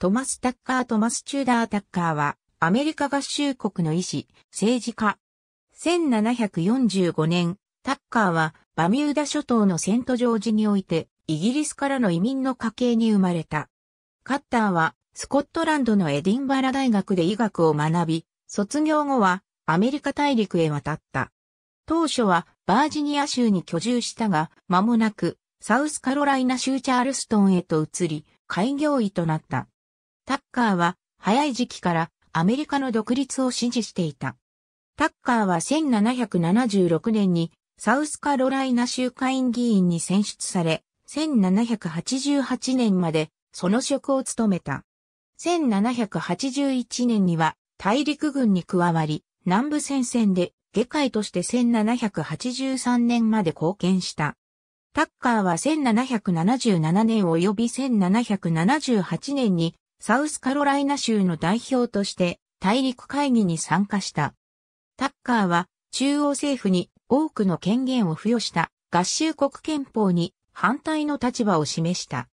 トマス・タッカー・トマス・チューダー・タッカーは、アメリカ合衆国の医師、政治家。1745年、タッカーは、バミューダ諸島のセントジョージにおいて、イギリスからの移民の家系に生まれた。カッターは、スコットランドのエディンバラ大学で医学を学び、卒業後は、アメリカ大陸へ渡った。当初は、バージニア州に居住したが、間もなく、サウスカロライナ州チャールストンへと移り、開業医となった。タッカーは早い時期からアメリカの独立を支持していた。タッカーは1776年にサウスカロライナ州会員議員に選出され、1788年までその職を務めた。1781年には大陸軍に加わり、南部戦線で下界として1783年まで貢献した。タッカーは1777年及び1778年にサウスカロライナ州の代表として大陸会議に参加した。タッカーは中央政府に多くの権限を付与した合衆国憲法に反対の立場を示した。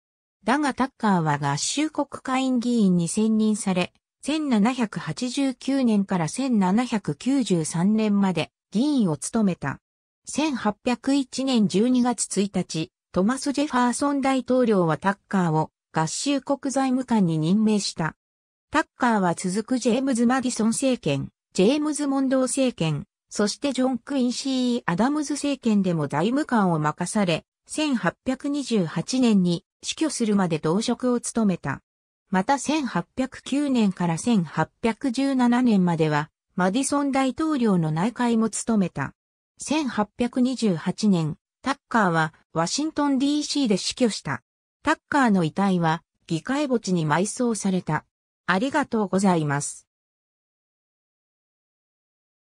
だがタッカーは合衆国会員議員に選任され、1789年から1793年まで議員を務めた。1801年12月1日、トマス・ジェファーソン大統領はタッカーを合衆国財務官に任命した。タッカーは続くジェームズ・マディソン政権、ジェームズ・モンドー政権、そしてジョン・クインシー・アダムズ政権でも財務官を任され、1828年に死去するまで同職を務めた。また1809年から1817年までは、マディソン大統領の内会も務めた。1828年、タッカーはワシントン DC で死去した。タッカーの遺体は議会墓地に埋葬された。ありがとうございます。